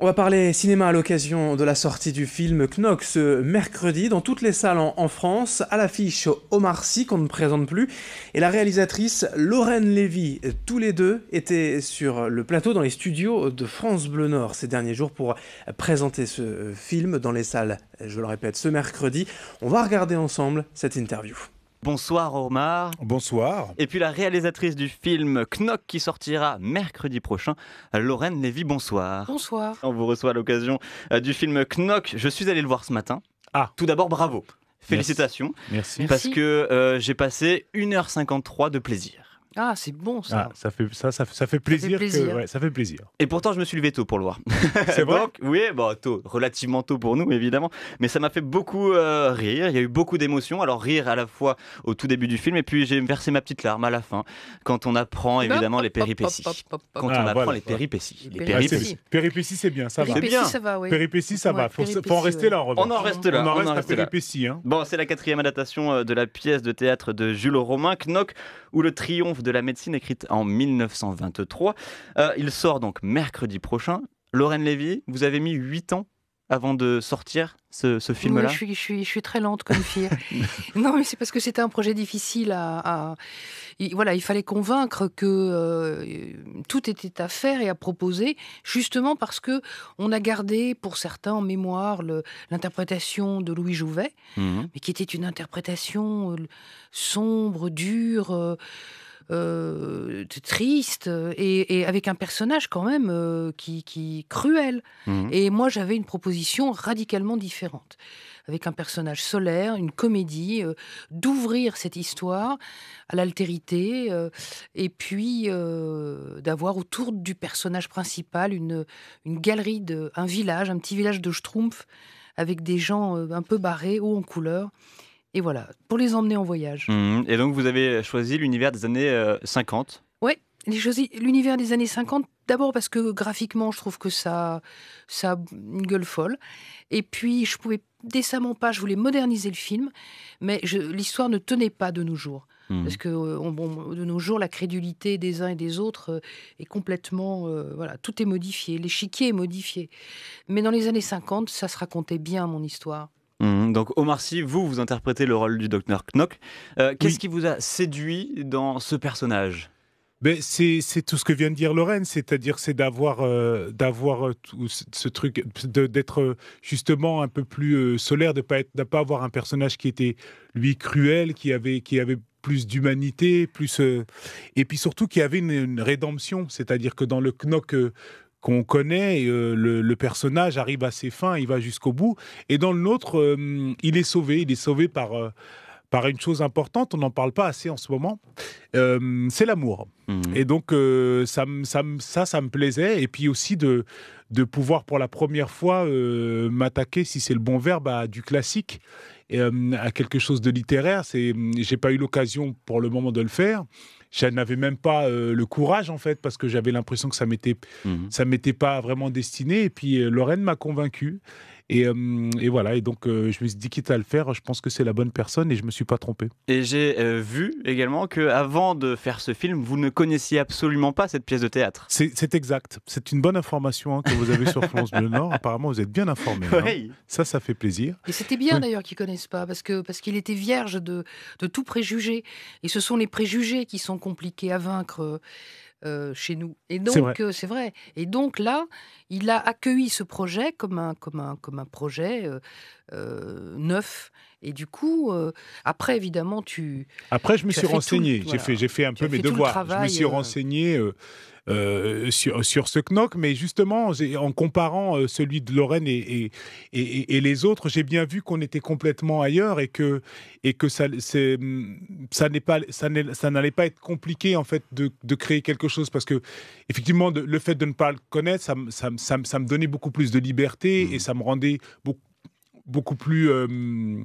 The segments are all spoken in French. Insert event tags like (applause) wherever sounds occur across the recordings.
On va parler cinéma à l'occasion de la sortie du film KNOX ce euh, mercredi dans toutes les salles en, France, à l'affiche Omar Sy qu'on ne présente plus et la réalisatrice Lorraine Lévy. Tous les deux étaient sur le plateau dans les studios de France Bleu Nord ces derniers jours pour présenter ce euh, film dans les salles, je le répète, ce mercredi. On va regarder ensemble cette interview. Bonsoir Omar. Bonsoir. Et puis la réalisatrice du film Knock qui sortira mercredi prochain, Lorraine Lévy, bonsoir. Bonsoir. On vous reçoit à l'occasion euh, du film Knock. Je suis allé le voir ce matin. Ah. Tout d'abord, bravo. Félicitations. Merci. Parce que euh, j'ai passé 1h53 de plaisir. Ah, c'est bon ça. Ah, ça, fait, ça, ça, fait plaisir. Ça fait plaisir. Et pourtant, je me suis levé tôt pour le voir. (laughs) C'est bon Oui, bon, tôt, relativement tôt pour nous, évidemment. Mais ça m'a fait beaucoup euh, rire. Il y a eu beaucoup d'émotions. Alors, rire à la fois au tout début du film, et puis j'ai versé ma petite larme à la fin, quand on apprend évidemment les péripéties. Quand on apprend les péripéties. Les ah, péripéties. Péripéties, c'est bien, ça va. Péripéties, ça va, Péripéties, ça va. Faut, faut en rester euh, là, en revanche. On en reste là. On en reste, péripéties. Hein. Bon, c'est la quatrième adaptation euh, de la pièce de théâtre de Jules Romain, Knock, où le triomphe de la médecine écrite en 1923. Euh, il sort donc mercredi prochain. Lorraine Lévy, vous avez mis 8 ans avant de sortir ce, film-là je, suis, je, suis, très lente comme fille. (laughs) non, mais c'est parce que c'était un projet difficile à, voilà, il fallait convaincre que euh, tout était à faire et à proposer, justement parce que on a gardé pour certains en mémoire l'interprétation de Louis Jouvet, mhm. mais qui était une interprétation euh, sombre, dure. Euh, triste euh, et, avec un personnage quand même euh, qui, qui cruel. Mhm. Et moi, j'avais une proposition radicalement différente, avec un personnage solaire, une comédie, d'ouvrir cette histoire à l'altérité et puis d'avoir autour du personnage principal une, galerie, de, un village, un petit village de Schtroumpf avec des gens un peu barrés, ou en couleur. Et voilà, pour les emmener en voyage. Mmh, et donc, vous avez choisi l'univers des années 50 euh, Oui, j'ai choisi l'univers des années 50 D'abord parce que graphiquement, je trouve que ça, ça une gueule folle. Et puis, je pouvais décemment pas, je voulais moderniser le film, mais l'histoire ne tenait pas de nos jours. Mmh. Parce que euh, de nos jours, la crédulité des uns et des autres euh, est complètement. voilà, tout est modifié, l'échiquier est modifié. Mais dans les années 50, ça se racontait bien, mon histoire. Mhm. donc Omar Sy, vous, vous interprétez le rôle du docteur Knock. Euh, qu'est-ce qui vous a séduit dans ce personnage ben, c'est tout ce que vient de dire Lorraine, c'est-à-dire c'est d'avoir euh, euh, ce truc, d'être justement un peu plus solaire, de pas être, pas avoir un personnage qui était lui cruel, qui avait qui avait plus d'humanité, plus et puis surtout qui avait une, une rédemption, c'est-à-dire que dans le knock qu'on connaît, euh, le, personnage arrive à ses fins, il va jusqu'au bout. Et dans le nôtre, euh, il est sauvé, il est sauvé par, euh, par une chose importante, on n'en parle pas assez en ce moment, c'est l'amour. Mhm. Et donc ça, ça, ça, ça, me plaisait. Et puis aussi de, de pouvoir pour la première fois m'attaquer, si c'est le bon verbe, à du classique. Euh, à quelque chose de littéraire. C'est, j'ai pas eu l'occasion pour le moment de le faire. Je n'avais même pas euh, le courage en fait parce que j'avais l'impression que ça m'était, mhm. ça m'était pas vraiment destiné. Et puis euh, Lorraine m'a convaincu. Et, euh, et voilà, et donc euh, je me suis dit, quitte à le faire, je pense que c'est la bonne personne et je ne me suis pas trompé. Et j'ai euh, vu également que avant de faire ce film, vous ne connaissiez absolument pas cette pièce de théâtre. C'est exact. C'est une bonne information hein, que vous avez sur France Bleu Nord. Apparemment, vous êtes bien informé. Hein. Oui. Ça, ça fait plaisir. Et c'était bien d'ailleurs qu'ils connaissent pas, parce que parce qu'il était vierge de, de tout préjugé. Et ce sont les préjugés qui sont compliqués à vaincre. Euh, chez nous. Et donc, euh, c'est vrai. Et donc là, il a accueilli ce projet comme un, projet euh, neuf et du coup, euh, après, évidemment, tu. Après, je me suis renseigné. J'ai fait, j'ai fait un peu mes devoirs. je me suis euh, renseigné. Euh, sur, sur, ce knock, mais justement, en comparant celui de Lorraine et, et, les autres, j'ai bien vu qu'on était complètement ailleurs et que, et que ça, ça n'est pas, ça n'allait pas être compliqué en fait de, de, créer quelque chose parce que effectivement, le fait de ne pas le connaître, ça, ça, ça, ça me donnait beaucoup plus de liberté mmh. et ça me rendait beaucoup beaucoup plus, euh,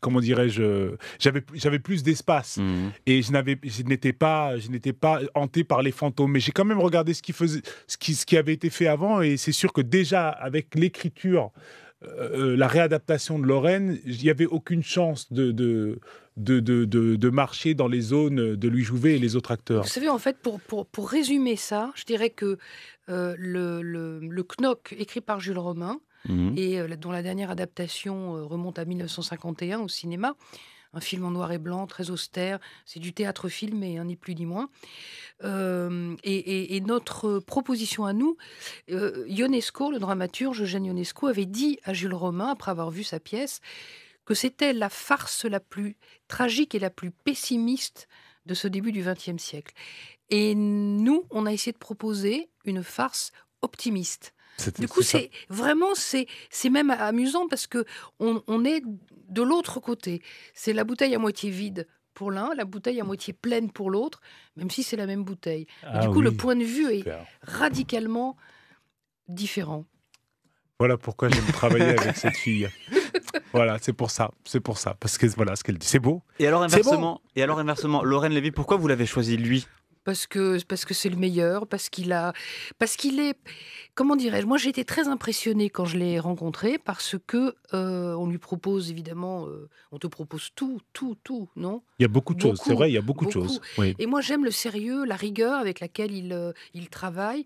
comment dirais-je, j'avais plus d'espace mhm. et je n'étais pas, je pas hanté par les fantômes. Mais j'ai quand même regardé ce qui faisait, ce qui, ce qui avait été fait avant et c'est sûr que déjà avec l'écriture. Euh, euh, la réadaptation de Lorraine, il n'y avait aucune chance de de, marcher dans les zones de Louis Jouvet et les autres acteurs. Vous savez, en fait, pour, pour, résumer ça, je dirais que le, le, le, Knock écrit par Jules Romain, Mhm. et euh, dont la dernière adaptation euh, remonte à 1951 au cinéma un film en noir et blanc, très austère. C'est du théâtre filmé, hein, ni plus ni moins. Euh, et, notre proposition à nous, euh, Ionesco, le dramaturge Eugène Ionesco, avait dit à Jules Romain, après avoir vu sa pièce, que c'était la farce la plus tragique et la plus pessimiste de ce début du XXe siècle. Et nous, on a essayé de proposer une farce optimiste du coup, c'est vraiment, c'est même amusant parce que on, est de l'autre côté. C'est la bouteille à moitié vide pour l'un, la bouteille à moitié pleine pour l'autre, même si c'est la même bouteille. Ah du coup, le point de vue est radicalement différent. Voilà pourquoi j'aime travailler (laughs) avec cette fille. Voilà, c'est pour ça, c'est pour ça, parce que voilà ce qu'elle dit, c'est beau. Et alors inversement, et alors inversement, Lorraine Lévy, pourquoi vous l'avez choisi lui parce que parce que c'est le meilleur, parce qu'il a, parce qu'il est, comment dirais-je Moi, j'ai été très impressionnée quand je l'ai rencontré parce que euh, on lui propose évidemment, euh, on te propose tout, tout, tout, non Il y a beaucoup de choses, c'est vrai, il y a beaucoup, de choses. Et moi, j'aime le sérieux, la rigueur avec laquelle il euh, il travaille,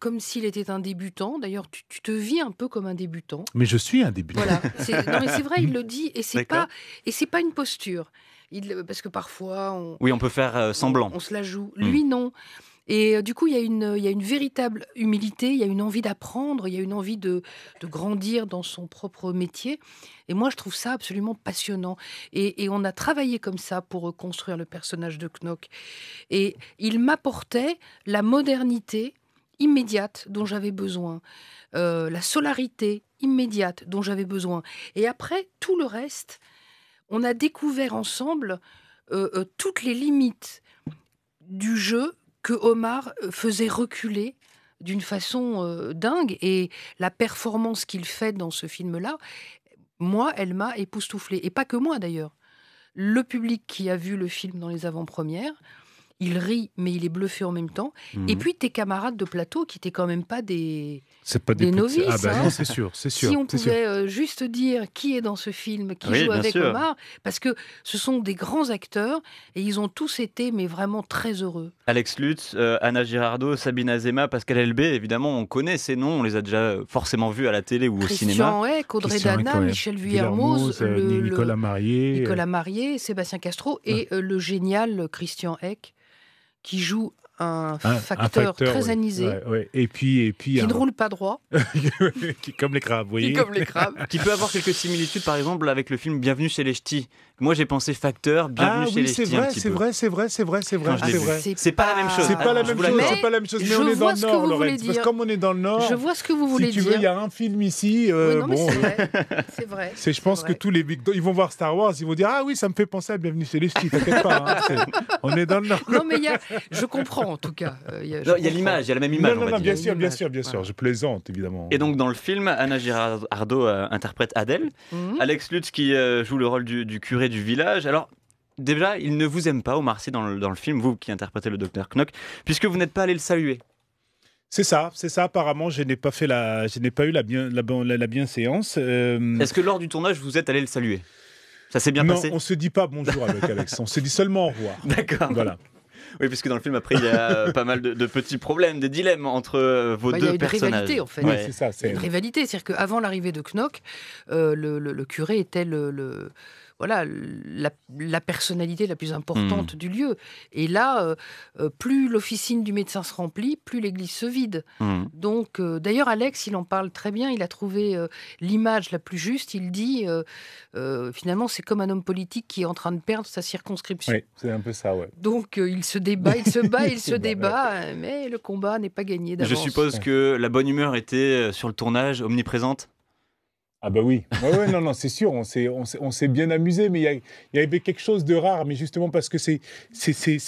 comme s'il était un débutant. D'ailleurs, tu, te vis un peu comme un débutant. Mais je suis un débutant. Voilà, mais c'est vrai, il (laughs) le dit, et c'est pas et c'est pas une posture. Euh, parce que parfois. On, oui, on peut faire euh, semblant. On, se la joue. Hmm. Lui, non. Et euh, du coup, il y, a une, il a une véritable humilité, il y a une envie d'apprendre, il y a une envie de, grandir dans son propre métier. Et moi, je trouve ça absolument passionnant. Et, on a travaillé comme ça pour reconstruire le personnage de Knock. Et il m'apportait la modernité immédiate dont j'avais besoin, la solarité immédiate dont j'avais besoin. Et après, tout le reste, on a découvert ensemble euh, euh, toutes les limites du jeu que Omar euh, faisait reculer d'une façon dingue. Et la performance qu'il fait dans ce film-là, moi, elle m'a époustouflée. Et pas que moi d'ailleurs. Le public qui a vu le film dans les avant-premières, il rit, mais il est bluffé en même temps. Et mhm. puis tes camarades de plateau, qui n'étaient quand même pas des, des, novices. Ah bah hein. c'est sûr, c'est sûr. Si on pouvait euh, juste dire qui est dans ce film, qui joue avec Omar, parce que ce sont des grands acteurs et ils ont tous été, mais vraiment très heureux. Alex Lutz, euh, Anna Girardot, Sabine Azema, Pascal Lb évidemment, on connaît ces noms, on les a déjà euh, forcément vus à la télé ou au cinéma. Heck, Audrey Dana, Michel Vuillermoz, Nicolas Marié, Nicolas Marié, Sébastien Castro et le génial Christian Eck qui joue un, facteur, très anisé. Et puis, et puis, qui ne roule pas droit. (laughs) comme les crabes, vous voyez. Comme les crabes. (laughs) qui peut avoir quelques similitudes, par exemple, avec le film Bienvenue chez les Ch'tis, moi, j'ai pensé facteur, bienvenue ah, chez oui, les c'est vrai, c'est vrai, c'est vrai, c'est vrai, c'est vrai, c'est vrai. C'est pas la même chose. C'est pas la ah, même chose, c'est pas la même chose, mais on est dans le nord, Lorraine. Parce que comme on est dans le nord, je vois ce que vous voulez dire. Si tu veux, il y a un film ici. Euh, bon, euh, c'est vrai. C'est je pense que tous les big ils vont voir Star Wars, ils vont dire ah oui, ça me fait penser à Bienvenue chez les Ch'tis. pas, hein, on est dans le nord. Non mais je comprends en tout cas. Euh, il y a l'image, il y a la même image. Non, non, bien sûr, bien sûr, bien sûr. Je plaisante évidemment. Et donc dans le film, Anna Girardot interprète Adèle, mhm. Alex Lutz qui joue le rôle du curé du village. Alors, déjà, il ne vous aime pas, Omar Sy, dans le, film, vous qui interprétez le docteur Knock, puisque vous n'êtes pas allé le saluer. C'est ça, c'est ça. Apparemment, je n'ai pas fait la, je n'ai pas eu la bien, la, bienséance. Euh, Est-ce que lors du tournage, vous êtes allé le saluer Ça s'est bien passé. Non, on se dit pas bonjour avec (laughs) Alex. On se dit seulement au revoir. D'accord. Voilà. Oui, puisque dans le film, après, il y a euh, pas mal de, petits problèmes, des dilemmes entre euh, vos bah, deux personnages. Il y a une rivalité, en fait. Oui, c'est ça. C'est... Une rivalité. C'est-à-dire qu'avant l'arrivée de Knock, le, curé était le voilà la, personnalité la plus importante hmm. du lieu. Et là, euh, euh, plus l'officine du médecin se remplit, plus l'église se vide. Hmm. Donc, euh, d'ailleurs, Alex, il en parle très bien. Il a trouvé l'image la plus juste. Il dit, finalement, c'est comme un homme politique qui est en train de perdre sa circonscription. Oui, c'est un peu ça, ouais. Donc, il se débat, il se bat, (laughs) il se débat, mais le combat n'est pas gagné. Je suppose que la bonne humeur était sur le tournage omniprésente. Ah bah oui, ah non, non, c'est sûr, on s'est, bien amusé, mais il y, avait quelque chose de rare, mais justement parce que c'est,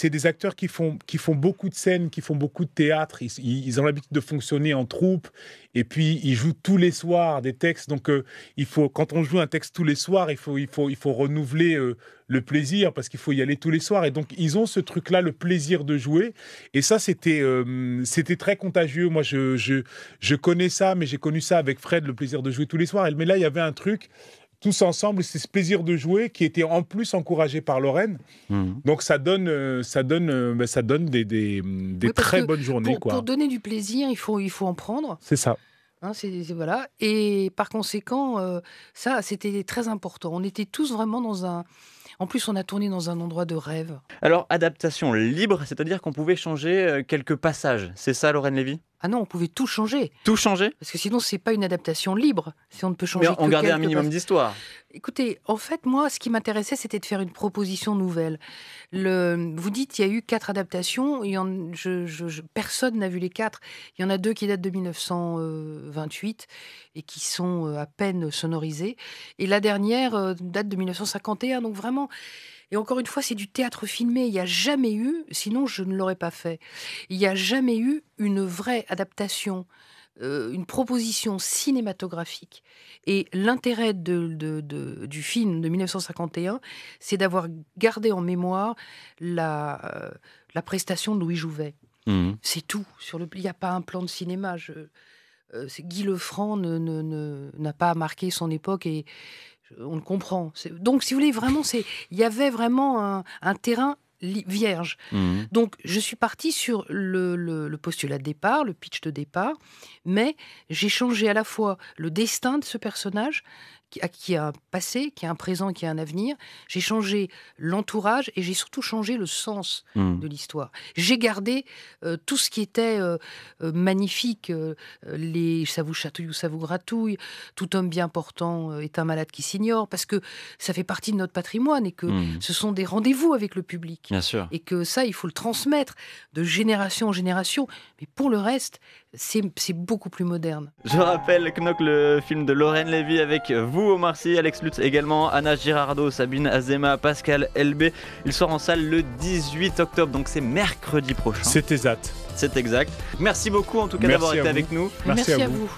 des acteurs qui font, qui font beaucoup de scènes, qui font beaucoup de théâtre, ils, ils ont l'habitude de fonctionner en troupe, et puis, ils jouent tous les soirs des textes. Donc, euh, il faut, quand on joue un texte tous les soirs, il faut, il faut, il faut renouveler euh, le plaisir parce qu'il faut y aller tous les soirs. Et donc, ils ont ce truc-là, le plaisir de jouer. Et ça, c'était, euh, c'était très contagieux. Moi, je, je, je connais ça, mais j'ai connu ça avec Fred, le plaisir de jouer tous les soirs. Mais là, il y avait un truc tous ensemble, c'est ce plaisir de jouer qui était en plus encouragé par Lorraine. Hmm. Donc ça donne, euh, ça donne, euh, bah, ça donne des, très bonnes journées. Pour, donner du plaisir, il faut, il faut en prendre. C'est ça. Hein, voilà. Et par conséquent, euh, ça, c'était très important. On était tous vraiment dans un... En plus, on a tourné dans un endroit de rêve. Alors, adaptation libre, c'est-à-dire qu'on pouvait changer quelques passages. C'est ça, Lorraine Lévy ah non, on pouvait tout changer. Tout changer Parce que sinon, c'est pas une adaptation libre, si on ne peut changer Mais on gardait un minimum d'histoire. Écoutez, en fait, moi, ce qui m'intéressait, c'était de faire une proposition nouvelle. vous dites, il y a eu quatre adaptations. Il en, personne n'a vu les quatre. Il y en a deux qui datent de 1928 et qui sont euh, à peine sonorisées. Et la dernière euh, date de 1951. Donc vraiment et encore une fois, c'est du théâtre filmé. Il n'y a jamais eu, sinon je ne l'aurais pas fait, il n'y a jamais eu une vraie adaptation euh, une proposition cinématographique. Et l'intérêt de, du film de 1951, c'est d'avoir gardé en mémoire la, euh, prestation de Louis Jouvet. Mhm. C'est tout. Sur le, il n'y a pas un plan de cinéma. Je, euh, Guy Lefranc n'a pas marqué son époque et euh, on le comprend. Donc, si vous voulez, vraiment, c'est il y avait vraiment un, terrain vierge. Mhm. Donc, je suis partie sur le, le, postulat de départ, le pitch de départ, mais j'ai changé à la fois le destin de ce personnage, qui a un passé, qui a un présent, qui a un avenir. J'ai changé l'entourage et j'ai surtout changé le sens hmm. de l'histoire. J'ai gardé euh, tout ce qui était euh, euh, magnifique, les ça vous chatouille ou ça vous gratouille, tout homme bien portant est un malade qui s'ignore, parce que ça fait partie de notre patrimoine et que hmm. ce sont des rendez-vous avec le public. Bien sûr. Et que ça, il faut le transmettre de génération en génération. Mais pour le reste, c'est beaucoup plus moderne. Je rappelle, Knock, le film de Lorraine Lévy avec vous vous, Alex Lutz également, Anna Girardo, Sabine Azema, Pascal LB. Il sort en salle le 18 octobre, donc c'est mercredi prochain. C'est exact. C'est exact. Merci beaucoup en tout cas d'avoir été avec nous. Merci, à, vous.